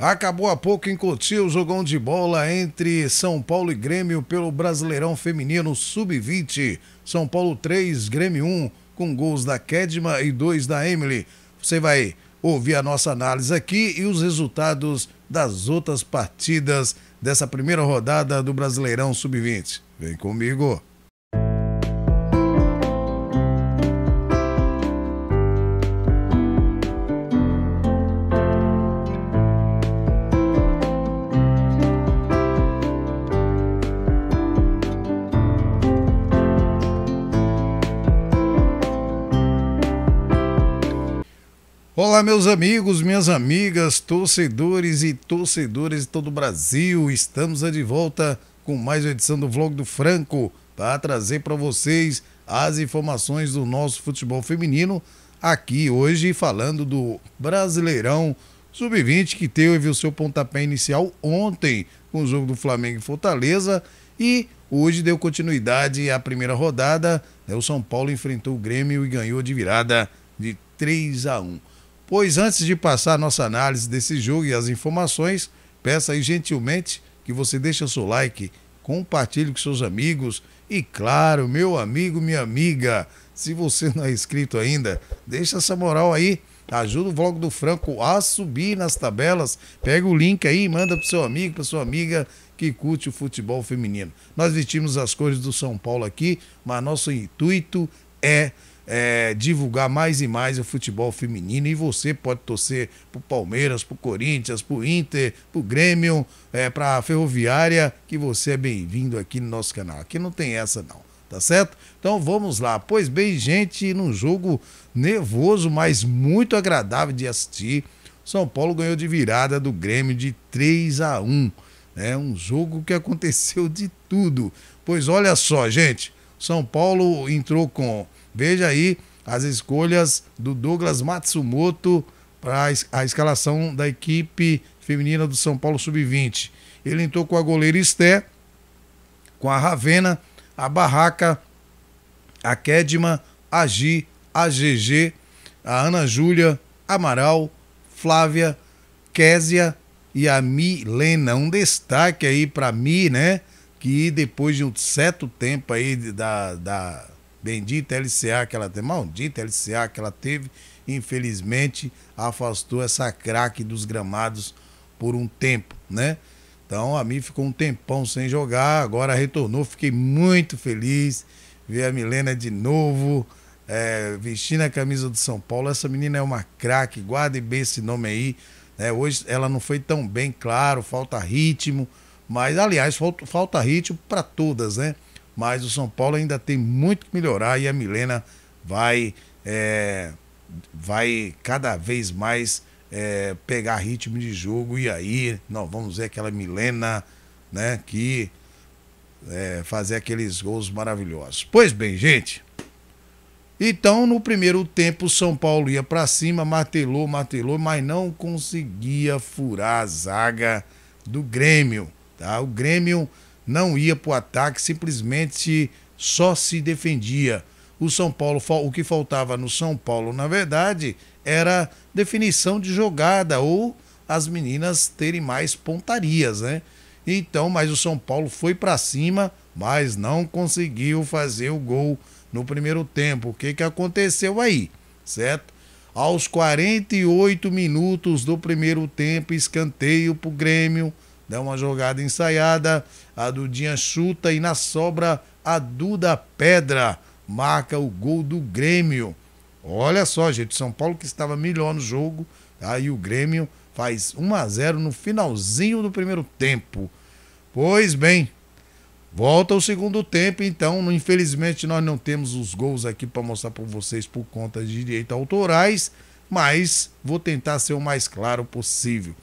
Acabou há pouco em Cotia o jogão de bola entre São Paulo e Grêmio pelo Brasileirão Feminino Sub-20. São Paulo 3, Grêmio 1, com gols da Kedma e dois da Emily. Você vai ouvir a nossa análise aqui e os resultados das outras partidas dessa primeira rodada do Brasileirão Sub-20. Vem comigo! Olá, meus amigos, minhas amigas, torcedores e torcedoras de todo o Brasil. Estamos de volta com mais uma edição do Vlog do Franco para trazer para vocês as informações do nosso futebol feminino aqui hoje falando do Brasileirão Sub-20 que teve o seu pontapé inicial ontem com o jogo do Flamengo e Fortaleza e hoje deu continuidade à primeira rodada. Né? O São Paulo enfrentou o Grêmio e ganhou de virada de 3 a 1. Pois antes de passar nossa análise desse jogo e as informações, peça aí gentilmente que você deixe o seu like, compartilhe com seus amigos e, claro, meu amigo, minha amiga, se você não é inscrito ainda, deixa essa moral aí. Ajuda o Vlog do Franco a subir nas tabelas. Pega o link aí e manda pro seu amigo, pra sua amiga que curte o futebol feminino. Nós vestimos as cores do São Paulo aqui, mas nosso intuito é é, divulgar mais e mais o futebol feminino. E você pode torcer pro Palmeiras, pro Corinthians, pro Inter, pro Grêmio, é, pra Ferroviária, que você é bem-vindo aqui no nosso canal. Aqui não tem essa, não. Tá certo? Então vamos lá. Pois bem, gente, num jogo nervoso, mas muito agradável de assistir. São Paulo ganhou de virada do Grêmio de 3 a 1. É um jogo que aconteceu de tudo. Pois olha só, gente. São Paulo entrou com Veja aí as escolhas do Douglas Matsumoto para a escalação da equipe feminina do São Paulo Sub-20. Ele entrou com a goleira Esté, com a Ravena, a Barraca, a Kedma, a Gi, a GG, a Ana Júlia, Amaral, Flávia, Késia e a Milena. Um destaque aí para mim, né? Que depois de um certo tempo aí da, da Bendita LCA que ela teve, maldita LCA que ela teve, infelizmente afastou essa craque dos gramados por um tempo, né? Então a mim ficou um tempão sem jogar, agora retornou, fiquei muito feliz. Ver a Milena de novo, é, vestindo a camisa do São Paulo. Essa menina é uma craque, guarde bem esse nome aí. Né? Hoje ela não foi tão bem, claro, falta ritmo, mas aliás, falta, falta ritmo para todas, né? mas o São Paulo ainda tem muito que melhorar e a Milena vai, é, vai cada vez mais é, pegar ritmo de jogo e aí nós vamos ver aquela Milena né, que é, fazer aqueles gols maravilhosos. Pois bem, gente. Então, no primeiro tempo, São Paulo ia para cima, martelou, martelou, mas não conseguia furar a zaga do Grêmio. Tá? O Grêmio não ia para o ataque, simplesmente só se defendia. O São Paulo, o que faltava no São Paulo, na verdade, era definição de jogada ou as meninas terem mais pontarias, né? Então, mas o São Paulo foi para cima, mas não conseguiu fazer o gol no primeiro tempo. O que, que aconteceu aí, certo? Aos 48 minutos do primeiro tempo, escanteio para o Grêmio dá uma jogada ensaiada, a Dudinha chuta e na sobra a Duda Pedra marca o gol do Grêmio. Olha só, gente, São Paulo que estava melhor no jogo, aí tá? o Grêmio faz 1 a 0 no finalzinho do primeiro tempo. Pois bem, volta o segundo tempo, então, infelizmente nós não temos os gols aqui para mostrar para vocês por conta de direitos autorais, mas vou tentar ser o mais claro possível.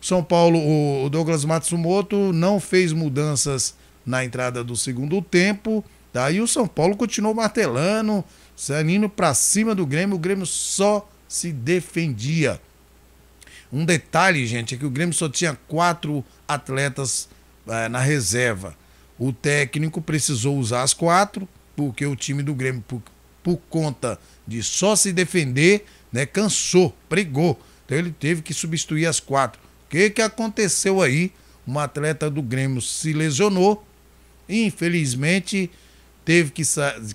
São Paulo, o Douglas Matsumoto não fez mudanças na entrada do segundo tempo. Daí tá? o São Paulo continuou martelando, saindo para cima do Grêmio. O Grêmio só se defendia. Um detalhe, gente, é que o Grêmio só tinha quatro atletas é, na reserva. O técnico precisou usar as quatro, porque o time do Grêmio, por, por conta de só se defender, né, cansou, pregou. Então ele teve que substituir as quatro que, que aconteceu aí? Uma atleta do Grêmio se lesionou, infelizmente teve que,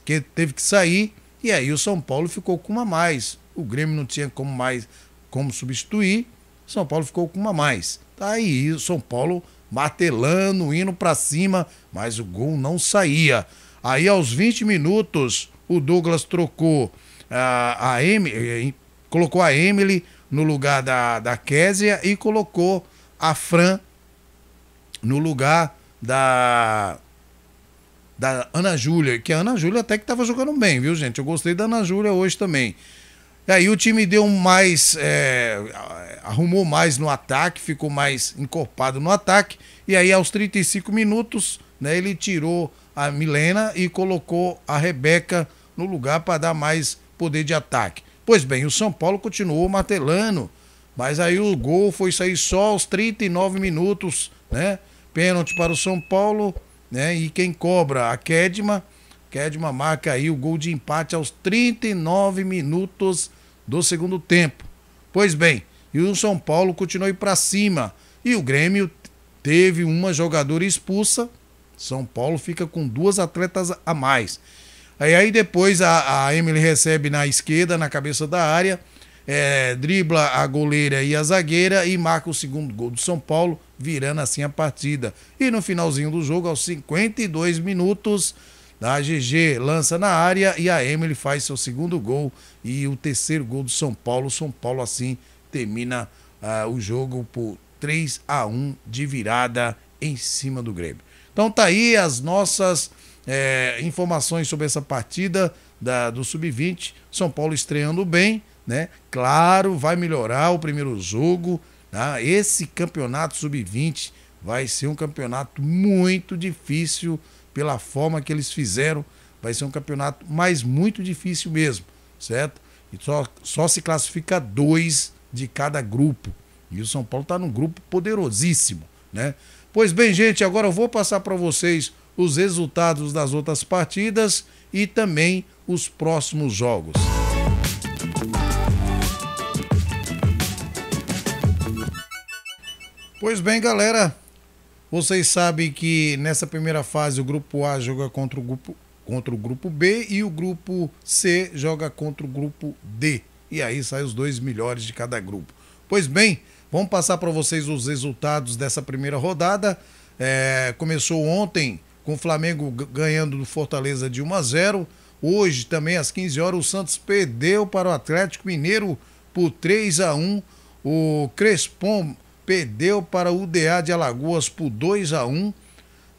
que, teve que sair, e aí o São Paulo ficou com uma mais. O Grêmio não tinha como mais como substituir, São Paulo ficou com uma mais. Tá aí o São Paulo martelando, indo para cima, mas o gol não saía. Aí aos 20 minutos, o Douglas trocou a, a Emily, eh, colocou a Emily, no lugar da, da Késia e colocou a Fran no lugar da da Ana Júlia, que a Ana Júlia até que estava jogando bem, viu, gente? Eu gostei da Ana Júlia hoje também. E aí o time deu mais. É, arrumou mais no ataque, ficou mais encorpado no ataque. E aí, aos 35 minutos, né, ele tirou a Milena e colocou a Rebeca no lugar para dar mais poder de ataque. Pois bem, o São Paulo continuou martelando, mas aí o gol foi sair só aos 39 minutos, né? Pênalti para o São Paulo, né? E quem cobra? A Kedma. Kedma marca aí o gol de empate aos 39 minutos do segundo tempo. Pois bem, e o São Paulo continuou para cima. E o Grêmio teve uma jogadora expulsa. São Paulo fica com duas atletas a mais. Aí, aí depois a, a Emily recebe na esquerda, na cabeça da área, é, dribla a goleira e a zagueira e marca o segundo gol do São Paulo, virando assim a partida. E no finalzinho do jogo, aos 52 minutos, a GG lança na área e a Emily faz seu segundo gol e o terceiro gol do São Paulo. O São Paulo assim termina ah, o jogo por 3 a 1 de virada em cima do Grêmio. Então tá aí as nossas é, informações sobre essa partida da, do Sub-20. São Paulo estreando bem, né? Claro, vai melhorar o primeiro jogo. Tá? Esse campeonato Sub-20 vai ser um campeonato muito difícil pela forma que eles fizeram. Vai ser um campeonato, mas muito difícil mesmo, certo? E só, só se classifica dois de cada grupo. E o São Paulo está num grupo poderosíssimo, né? Pois bem, gente, agora eu vou passar para vocês os resultados das outras partidas e também os próximos jogos. Pois bem, galera, vocês sabem que nessa primeira fase o grupo A joga contra o grupo, contra o grupo B e o grupo C joga contra o grupo D. E aí saem os dois melhores de cada grupo. Pois bem, vamos passar para vocês os resultados dessa primeira rodada. É, começou ontem com o Flamengo ganhando do Fortaleza de 1 a 0. Hoje, também às 15 horas, o Santos perdeu para o Atlético Mineiro por 3 a 1. O Crespon perdeu para o UDA de Alagoas por 2 a 1.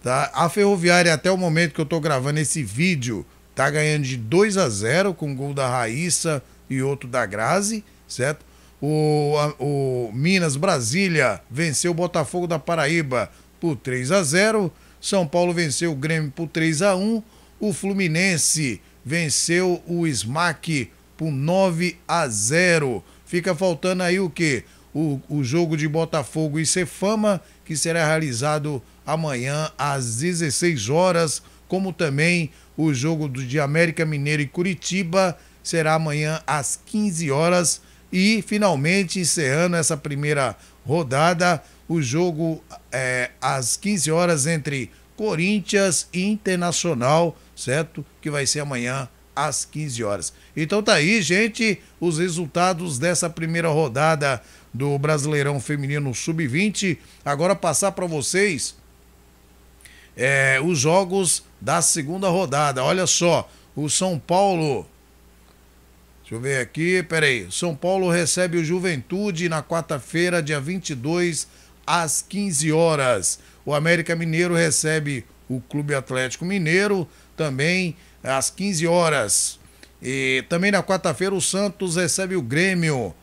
Tá? A Ferroviária, até o momento que eu estou gravando esse vídeo, está ganhando de 2 a 0 com gol da Raíssa e outro da Grazi, certo? O, a, o Minas Brasília venceu o Botafogo da Paraíba por 3 a 0. São Paulo venceu o Grêmio por 3 a 1 o Fluminense venceu o SMAC por 9 a 0. Fica faltando aí o quê? O, o jogo de Botafogo e Cefama, que será realizado amanhã às 16 horas, como também o jogo de América Mineiro e Curitiba será amanhã às 15 horas. E finalmente encerrando essa primeira rodada, o jogo é, às 15 horas entre Corinthians e Internacional, certo? Que vai ser amanhã às 15 horas. Então tá aí, gente, os resultados dessa primeira rodada do Brasileirão Feminino Sub-20. Agora passar para vocês é, os jogos da segunda rodada. Olha só, o São Paulo. Deixa eu ver aqui, peraí. São Paulo recebe o Juventude na quarta-feira, dia 22 às 15 horas. O América Mineiro recebe o Clube Atlético Mineiro também às 15 horas. E também na quarta-feira o Santos recebe o Grêmio.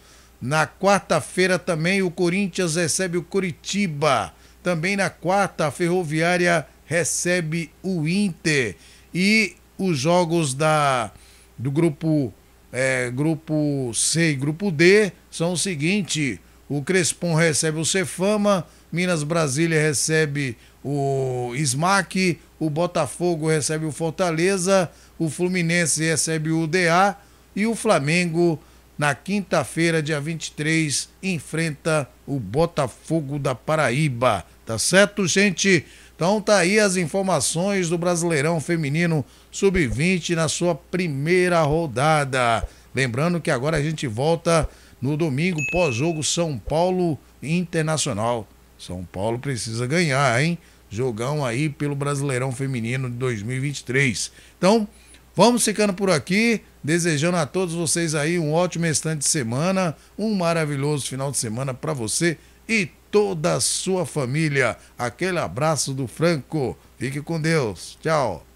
Na quarta-feira também o Corinthians recebe o Curitiba. Também na quarta a Ferroviária recebe o Inter. E os jogos da do grupo é, grupo C e grupo D são o seguinte: o Crespon recebe o Cefama, Minas Brasília recebe o Smack, o Botafogo recebe o Fortaleza, o Fluminense recebe o UDA e o Flamengo, na quinta-feira, dia 23, enfrenta o Botafogo da Paraíba. Tá certo, gente? Então tá aí as informações do Brasileirão Feminino Sub-20 na sua primeira rodada. Lembrando que agora a gente volta no domingo pós-jogo São Paulo Internacional. São Paulo precisa ganhar, hein? Jogão aí pelo Brasileirão Feminino de 2023. Então, vamos ficando por aqui, desejando a todos vocês aí um ótimo restante de semana, um maravilhoso final de semana para você e toda a sua família. Aquele abraço do Franco. Fique com Deus. Tchau.